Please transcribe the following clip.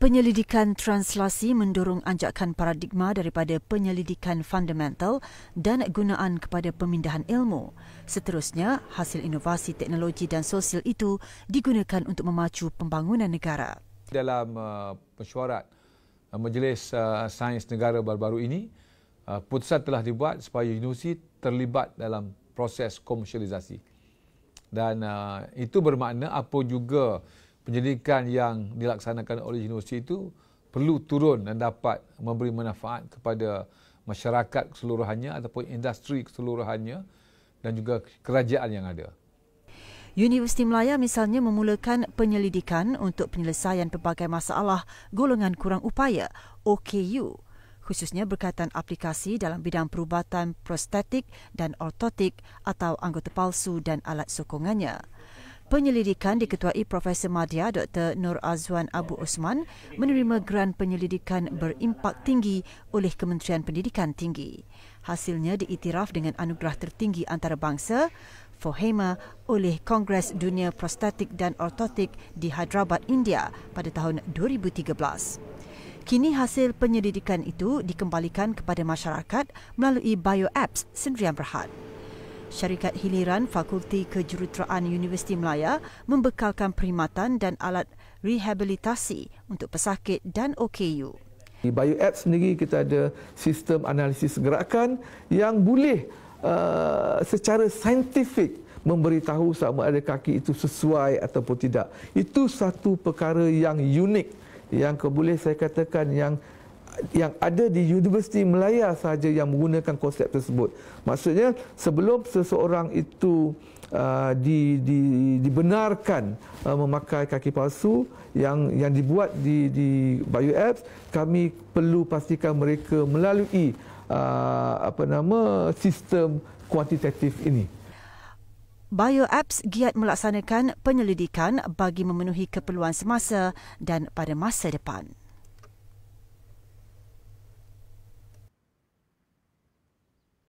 Penyelidikan translasi mendorong anjakan paradigma daripada penyelidikan fundamental dan gunaan kepada pemindahan ilmu. Seterusnya, hasil inovasi teknologi dan sosial itu digunakan untuk memacu pembangunan negara. Dalam uh, mesyuarat uh, uh, Majlis uh, Sains Negara baru-baru ini, uh, putusan telah dibuat supaya universiti terlibat dalam proses komersialisasi. Dan uh, itu bermakna apa juga penyelidikan yang dilaksanakan oleh universiti itu perlu turun dan dapat memberi manfaat kepada masyarakat keseluruhannya ataupun industri keseluruhannya dan juga kerajaan yang ada. Universiti Melaya misalnya memulakan penyelidikan untuk penyelesaian pelbagai masalah golongan kurang upaya OKU khususnya berkaitan aplikasi dalam bidang perubatan prostetik dan ortotik atau anggota palsu dan alat sokongannya. Penyelidikan diketuai Profesor Madya Dr. Nur Azwan Abu Osman menerima geran penyelidikan berimpak tinggi oleh Kementerian Pendidikan Tinggi. Hasilnya diiktiraf dengan anugerah tertinggi antarabangsa FOHEMA oleh Kongres Dunia Prostatik dan Ortotik di Hyderabad, India pada tahun 2013. Kini hasil penyelidikan itu dikembalikan kepada masyarakat melalui bio apps Sendirian Berhad. Syarikat Hiliran Fakulti Kejuruteraan Universiti Melaya membekalkan perkhidmatan dan alat rehabilitasi untuk pesakit dan OKU. Di BioApp sendiri kita ada sistem analisis gerakan yang boleh uh, secara saintifik memberitahu sama ada kaki itu sesuai ataupun tidak. Itu satu perkara yang unik yang boleh saya katakan yang yang ada di Universiti Melaya sahaja yang menggunakan konsep tersebut. Maksudnya sebelum seseorang itu uh, di, di, dibenarkan uh, memakai kaki palsu yang yang dibuat di, di Apps, kami perlu pastikan mereka melalui uh, apa nama sistem kuantitatif ini. BioApps giat melaksanakan penyelidikan bagi memenuhi keperluan semasa dan pada masa depan.